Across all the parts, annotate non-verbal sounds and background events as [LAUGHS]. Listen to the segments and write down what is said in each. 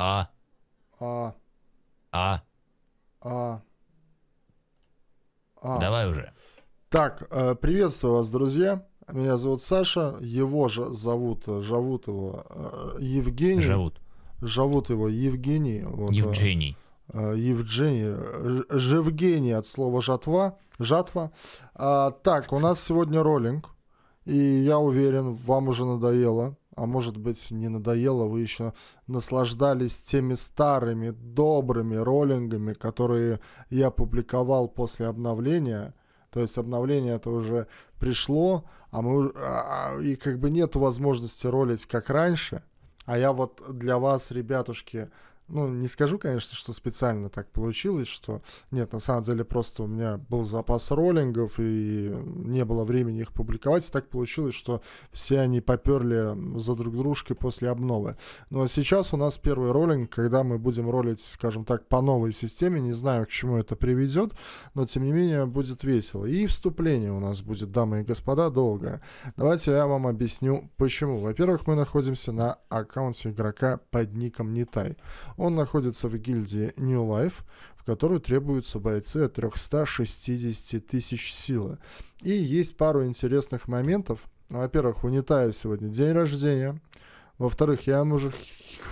А. А. А. А. а. Давай уже. Так, э, приветствую вас, друзья. Меня зовут Саша, его же э, зовут, зовут его Евгений. Живут. Живут э, его Евгений. Вот, Евгений. Евгений, Жевгений от слова жатва, жатва. А, так, у нас сегодня роллинг, и я уверен, вам уже надоело а может быть не надоело, вы еще наслаждались теми старыми добрыми роллингами, которые я публиковал после обновления. То есть обновление это уже пришло, а мы а, а, и как бы нет возможности ролить как раньше. А я вот для вас, ребятушки, ну, не скажу, конечно, что специально так получилось, что нет, на самом деле просто у меня был запас роллингов и не было времени их публиковать, и так получилось, что все они поперли за друг дружкой после обновы. Но ну, а сейчас у нас первый роллинг, когда мы будем ролить, скажем так, по новой системе, не знаю, к чему это приведет, но тем не менее будет весело. И вступление у нас будет, дамы и господа, долгое. Давайте я вам объясню, почему. Во-первых, мы находимся на аккаунте игрока под ником Нитай. Он находится в гильдии New Life, в которую требуются бойцы от 360 тысяч силы. И есть пару интересных моментов. Во-первых, у Нитая сегодня день рождения. Во-вторых, я ему ну уже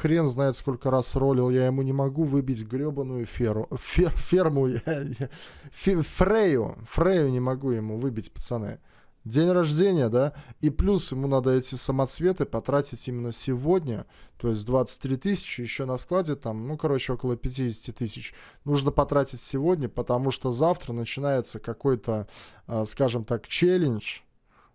хрен знает сколько раз ролил, я ему не могу выбить гребаную феру, фер, ферму, я, я, фе, фрею, фрею не могу ему выбить, пацаны день рождения, да, и плюс ему надо эти самоцветы потратить именно сегодня, то есть 23 тысячи еще на складе, там, ну, короче, около 50 тысяч нужно потратить сегодня, потому что завтра начинается какой-то, а, скажем так, челлендж,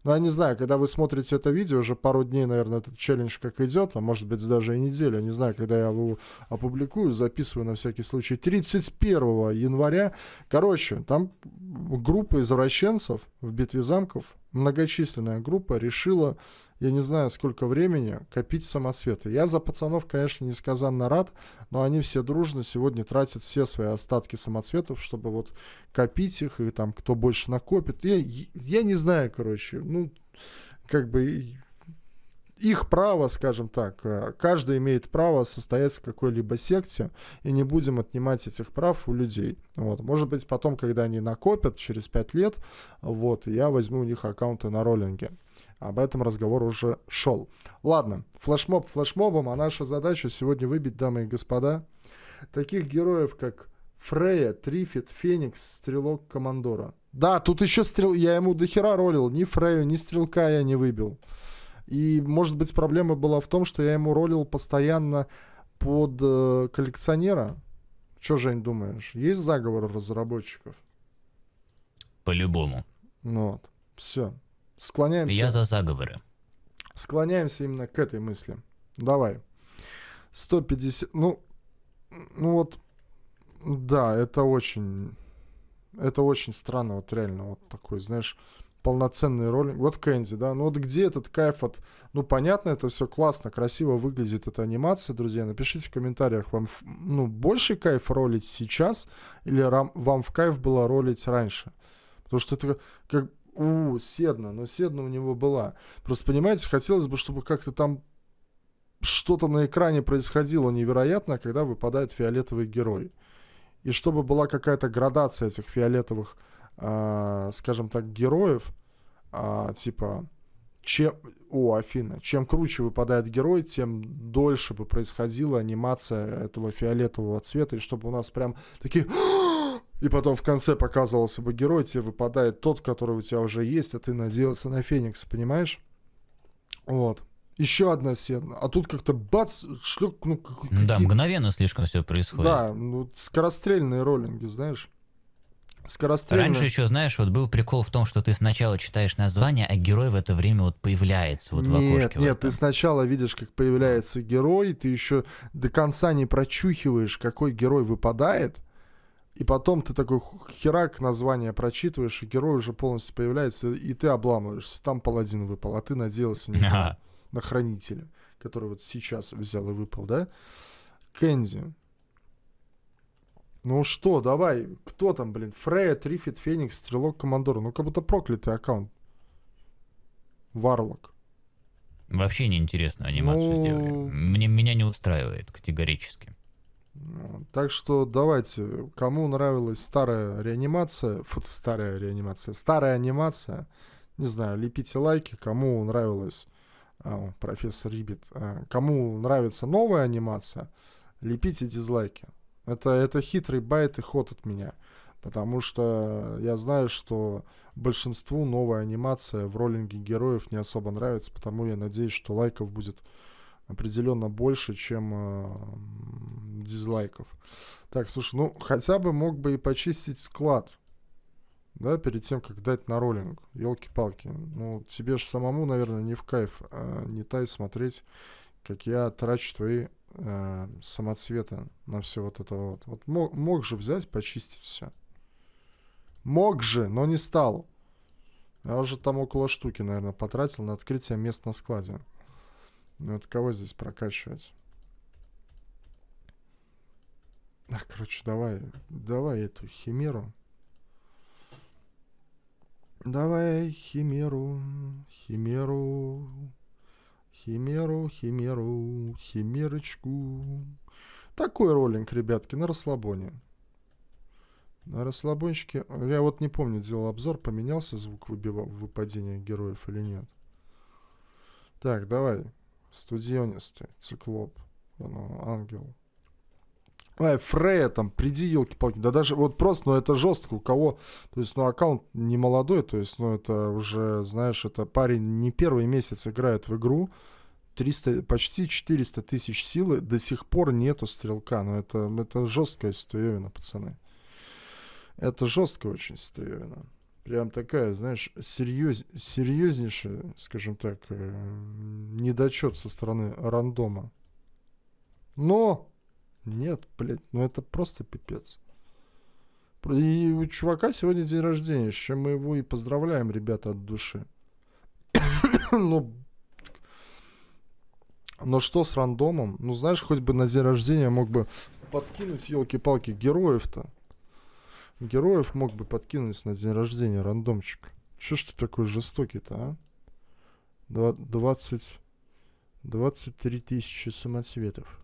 ну, я не знаю, когда вы смотрите это видео, уже пару дней, наверное, этот челлендж как идет, а может быть даже и неделя, не знаю, когда я его опубликую, записываю на всякий случай, 31 января. Короче, там группа извращенцев в битве замков, многочисленная группа, решила я не знаю, сколько времени копить самоцветы. Я за пацанов, конечно, несказанно рад, но они все дружно сегодня тратят все свои остатки самоцветов, чтобы вот копить их, и там кто больше накопит. Я, я не знаю, короче, ну, как бы их право, скажем так, э, каждый имеет право состоять в какой-либо секте, и не будем отнимать этих прав у людей. Вот. Может быть, потом, когда они накопят, через 5 лет, вот, я возьму у них аккаунты на роллинге об этом разговор уже шел. Ладно, флешмоб флешмобом, а наша задача сегодня выбить, дамы и господа, таких героев, как Фрея, Трифит, Феникс, Стрелок Командора. Да, тут еще стрел... Я ему дохера ролил. Ни Фрею, ни Стрелка я не выбил. И, может быть, проблема была в том, что я ему ролил постоянно под э, коллекционера. Че, Жень, думаешь? Есть заговор разработчиков? По-любому. Ну вот. Все. Склоняемся. Я за заговоры. Склоняемся именно к этой мысли. Давай. 150. Ну, ну вот, да, это очень, это очень странно, вот реально, вот такой, знаешь, полноценный ролик. Вот Кэнди, да, ну вот где этот кайф от... Ну, понятно, это все классно, красиво выглядит эта анимация, друзья. Напишите в комментариях, вам, ну, больше кайф ролить сейчас или рам... вам в кайф было ролить раньше? Потому что это как у Седна, но Седна у него была. Просто, понимаете, хотелось бы, чтобы как-то там что-то на экране происходило невероятно, когда выпадает фиолетовый герой. И чтобы была какая-то градация этих фиолетовых, э, скажем так, героев, э, типа, чем, о, Афина, чем круче выпадает герой, тем дольше бы происходила анимация этого фиолетового цвета, и чтобы у нас прям такие и потом в конце показывался бы герой, тебе выпадает тот, который у тебя уже есть, а ты надеялся на феникса, понимаешь? Вот. Еще одна сцена. А тут как-то бац, шлюк. Ну, да, мгновенно слишком все происходит. Да, ну, скорострельные роллинги, знаешь. Скорострельные. Раньше еще, знаешь, вот был прикол в том, что ты сначала читаешь название, а герой в это время вот появляется вот нет, в окошке. Нет, вот ты сначала видишь, как появляется герой, ты еще до конца не прочухиваешь, какой герой выпадает, и потом ты такой херак название прочитываешь, и герой уже полностью появляется, и ты обламываешься. Там паладин выпал, а ты надеялся не знаю, на хранителя, который вот сейчас взял и выпал, да? Кэнди. Ну что, давай, кто там, блин? Фрея, Трифит, Феникс, Стрелок, Командор. Ну, как будто проклятый аккаунт. Варлок. Вообще неинтересно анимацию ну... сделали. Мне, меня не устраивает категорически. Так что давайте, кому нравилась старая реанимация, фу, старая реанимация, старая анимация, не знаю, лепите лайки, кому нравилась э, а, профессор Рибит, э, а, кому нравится новая анимация, лепите дизлайки. Это, это хитрый байт и ход от меня. Потому что я знаю, что большинству новая анимация в роллинге героев не особо нравится, потому я надеюсь, что лайков будет определенно больше, чем э, дизлайков. Так, слушай, ну хотя бы мог бы и почистить склад, да, перед тем, как дать на роллинг. Елки-палки. Ну, тебе же самому, наверное, не в кайф, э, не тай смотреть, как я трачу твои э, самоцветы на все вот это вот. Вот мог, мог же взять, почистить все. Мог же, но не стал. Я уже там около штуки, наверное, потратил на открытие мест на складе. Ну, это кого здесь прокачивать? А, короче, давай, давай эту химеру. Давай химеру, химеру, химеру, химеру, химерочку. Такой роллинг, ребятки, на расслабоне. На расслабончике. Я вот не помню, делал обзор, поменялся звук выпадения героев или нет. Так, давай студенистый, циклоп, ну, ангел. Ай, Фрея там, приди, елки-палки. Да даже вот просто, ну это жестко. У кого, то есть, ну аккаунт не молодой, то есть, ну это уже, знаешь, это парень не первый месяц играет в игру. 300, почти 400 тысяч силы, до сих пор нету стрелка. Но ну, это, это жесткая ситуевина, пацаны. Это жесткая очень ситуевина прям такая, знаешь, серьез, серьезнейшая, скажем так, э, недочет со стороны рандома. Но нет, блядь, ну это просто пипец. И у чувака сегодня день рождения, с чем мы его и поздравляем, ребята, от души. [COUGHS] Но ну, но что с рандомом? Ну, знаешь, хоть бы на день рождения мог бы подкинуть, елки-палки, героев-то героев мог бы подкинуть на день рождения рандомчик. Чё ж ты такой жестокий-то, а? двадцать двадцать три тысячи самоцветов.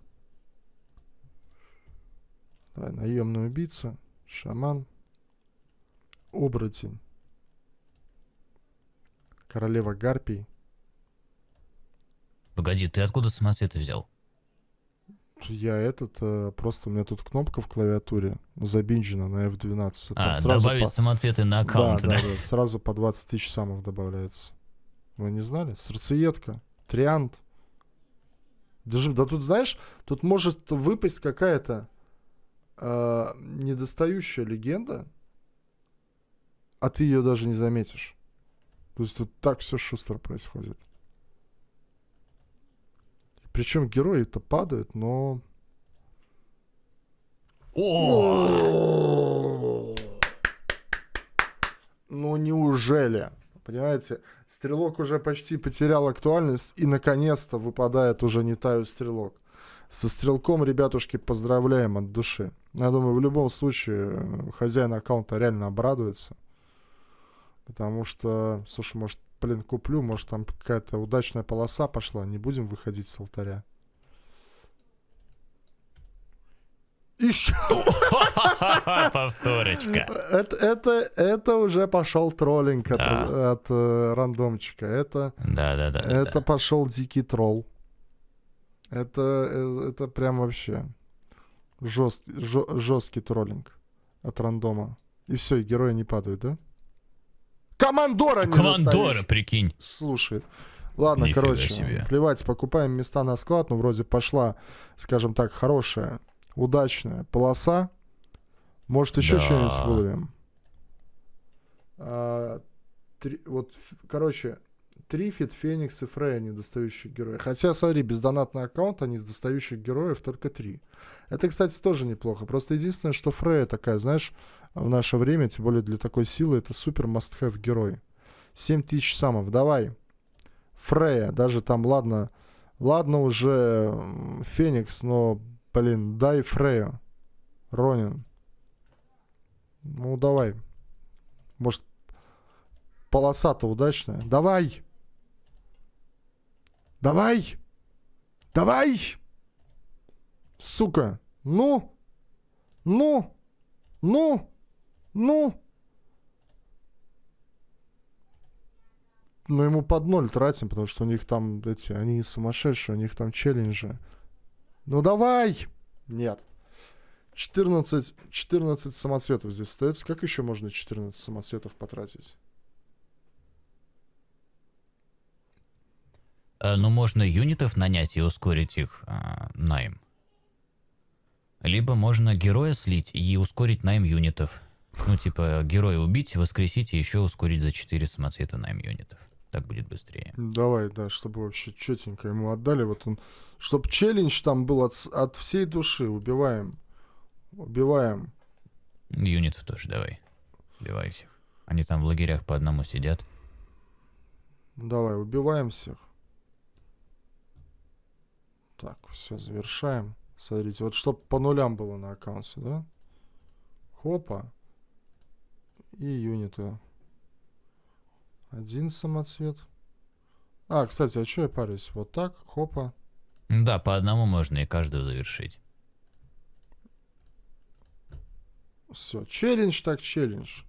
Да, наемный убийца, шаман, оборотень, королева гарпий. Погоди, ты откуда самоцветы взял? Я этот, э, просто у меня тут кнопка в клавиатуре забинжена на F12. а, добавить по... самоответы на аккаунт, да, да? Да, да, сразу по 20 тысяч самов добавляется. Вы не знали? Сердцеедка, триант. Даже, да тут, знаешь, тут может выпасть какая-то э, недостающая легенда, а ты ее даже не заметишь. То есть тут так все шустро происходит. Причем герои-то падают, но... О! Ну неужели? Понимаете, стрелок уже почти потерял актуальность, и наконец-то выпадает уже не таю стрелок. Со стрелком, ребятушки, поздравляем от души. Я думаю, в любом случае э, хозяин аккаунта реально обрадуется. Потому что, слушай, может, блин, куплю, может там какая-то удачная полоса пошла, не будем выходить с алтаря. Еще. [LAUGHS] Повторочка. Это, это, это уже пошел троллинг от, да. от, от э, рандомчика. Это, да, да, да, это да. пошел дикий тролл. Это, э, это прям вообще жест, жесткий троллинг от рандома. И все, и герои не падают, да? командора не Командора, прикинь. Слушай. Ладно, Нифига короче, себе. плевать, покупаем места на склад, ну, вроде пошла, скажем так, хорошая, удачная полоса. Может, еще да. что-нибудь выловим. А, три, вот, короче, Трифит, Феникс и Фрея недостающих героев. Хотя, смотри, бездонатный аккаунт, а недостающих героев только три. Это, кстати, тоже неплохо. Просто единственное, что Фрея такая, знаешь, в наше время, тем более для такой силы, это супер must-have герой. 7000 самов, давай. Фрея, даже там, ладно, ладно уже Феникс, но, блин, дай Фрею. Ронин. Ну, давай. Может, полосата удачная? Давай! Давай! Давай! Сука! Ну! Ну! Ну! Ну! Но ему под ноль тратим, потому что у них там эти, они сумасшедшие, у них там челленджи. Ну давай! Нет. 14, 14 самоцветов здесь остается. Как еще можно 14 самоцветов потратить? Э, но можно юнитов нанять и ускорить их а, найм. Либо можно героя слить и ускорить найм юнитов. Ну, типа, героя убить, воскресить и еще ускорить за 4 самоцвета найм юнитов. Так будет быстрее. Давай, да, чтобы вообще четенько ему отдали. Вот он, чтобы челлендж там был от, от всей души. Убиваем. Убиваем. Юнитов тоже давай. Сливай всех. Они там в лагерях по одному сидят. Давай, убиваем всех. Так, все, завершаем. Смотрите, вот чтобы по нулям было на аккаунте, да? Хопа. И юниты. Один самоцвет. А, кстати, а что я парюсь? Вот так, хопа. Да, по одному можно и каждую завершить. Все, челлендж так челлендж.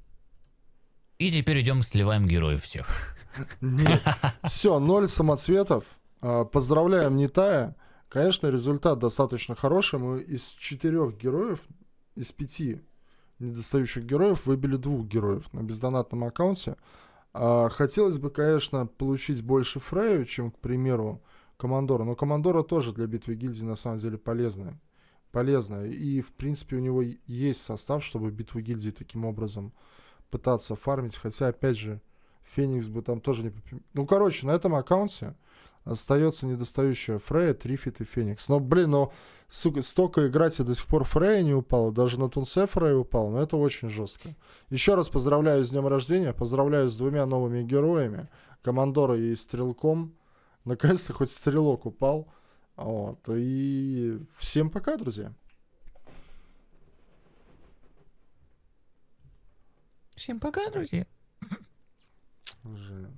И теперь идем сливаем героев всех. Нет. [LAUGHS] Все, ноль самоцветов. А, поздравляем не тая. Конечно, результат достаточно хороший. Мы из четырех героев, из пяти недостающих героев, выбили двух героев на бездонатном аккаунте. А, хотелось бы, конечно, получить больше Фрею, чем, к примеру, Командора. Но Командора тоже для битвы гильдии на самом деле полезная. Полезная. И, в принципе, у него есть состав, чтобы битву гильдии таким образом пытаться фармить. Хотя, опять же, Феникс бы там тоже не... Ну, короче, на этом аккаунте Остается недостающая Фрея, Трифит и Феникс. Но, блин, но, сука, столько играть, и до сих пор Фрея не упала. Даже на Тунсе Фрея упала. Но это очень жестко. Еще раз поздравляю с днем рождения. Поздравляю с двумя новыми героями. Командора и Стрелком. Наконец-то хоть Стрелок упал. Вот. И всем пока, друзья. Всем пока, друзья. Уже.